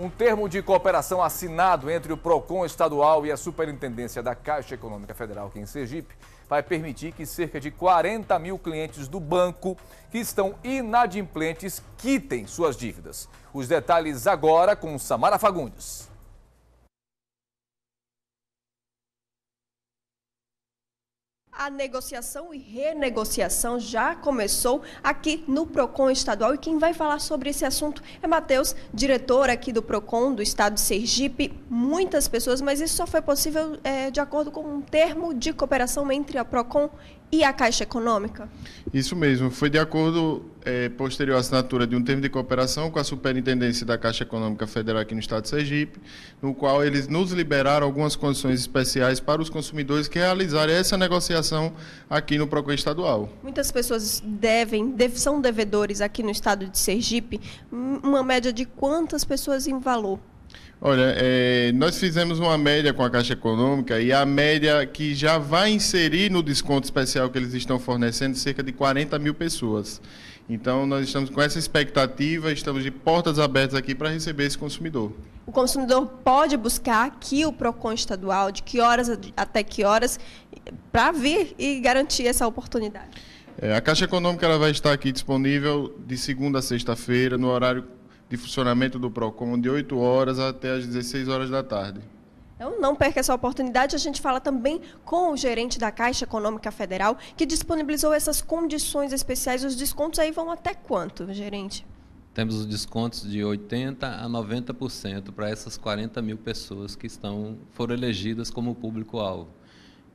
Um termo de cooperação assinado entre o PROCON estadual e a Superintendência da Caixa Econômica Federal é em Sergipe vai permitir que cerca de 40 mil clientes do banco que estão inadimplentes quitem suas dívidas. Os detalhes agora com Samara Fagundes. a negociação e renegociação já começou aqui no PROCON estadual e quem vai falar sobre esse assunto é Matheus, diretor aqui do PROCON do estado de Sergipe. Muitas pessoas, mas isso só foi possível é, de acordo com um termo de cooperação entre a PROCON e a Caixa Econômica? Isso mesmo, foi de acordo é, posterior à assinatura de um termo de cooperação com a Superintendência da Caixa Econômica Federal aqui no Estado de Sergipe, no qual eles nos liberaram algumas condições especiais para os consumidores que realizarem essa negociação aqui no Procon Estadual. Muitas pessoas devem, são devedores aqui no Estado de Sergipe, hum, uma média de quantas pessoas em valor? Olha, é, nós fizemos uma média com a Caixa Econômica e a média que já vai inserir no desconto especial que eles estão fornecendo cerca de 40 mil pessoas. Então, nós estamos com essa expectativa, estamos de portas abertas aqui para receber esse consumidor. O consumidor pode buscar aqui o PROCON estadual, de que horas até que horas, para vir e garantir essa oportunidade. É, a Caixa Econômica ela vai estar aqui disponível de segunda a sexta-feira, no horário de funcionamento do PROCON, de 8 horas até as 16 horas da tarde. Então, não perca essa oportunidade. A gente fala também com o gerente da Caixa Econômica Federal, que disponibilizou essas condições especiais. Os descontos aí vão até quanto, gerente? Temos os descontos de 80% a 90% para essas 40 mil pessoas que estão, foram elegidas como público-alvo.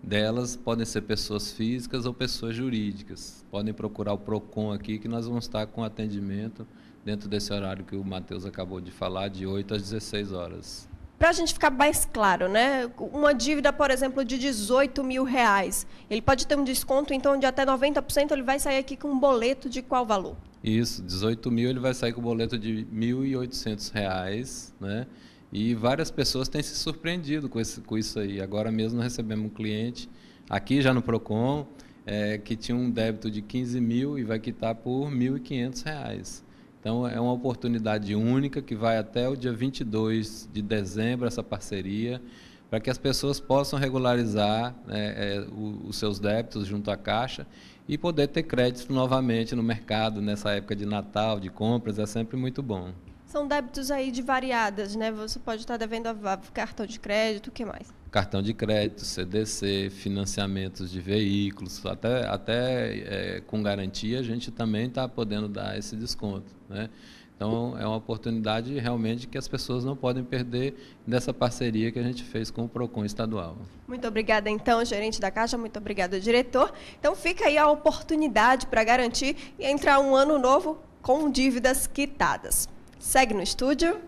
Delas podem ser pessoas físicas ou pessoas jurídicas. Podem procurar o PROCON aqui, que nós vamos estar com atendimento dentro desse horário que o Matheus acabou de falar, de 8 às 16 horas. Para a gente ficar mais claro, né? uma dívida, por exemplo, de 18 mil reais, ele pode ter um desconto, então, de até 90%, ele vai sair aqui com um boleto de qual valor? Isso, 18 mil ele vai sair com um boleto de 1.800 reais, né? E várias pessoas têm se surpreendido com, esse, com isso aí. Agora mesmo recebemos um cliente aqui já no Procon, é, que tinha um débito de 15 mil e vai quitar por 1.500 reais. Então, é uma oportunidade única que vai até o dia 22 de dezembro, essa parceria, para que as pessoas possam regularizar né, é, os seus débitos junto à Caixa e poder ter crédito novamente no mercado nessa época de Natal, de compras, é sempre muito bom. São débitos aí de variadas, né? Você pode estar devendo a cartão de crédito, o que mais? Cartão de crédito, CDC, financiamentos de veículos, até, até é, com garantia a gente também está podendo dar esse desconto, né? Então é uma oportunidade realmente que as pessoas não podem perder dessa parceria que a gente fez com o Procon estadual. Muito obrigada então, gerente da Caixa, muito obrigada, diretor. Então fica aí a oportunidade para garantir e entrar um ano novo com dívidas quitadas. Segue no estúdio.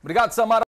Obrigado, Samara.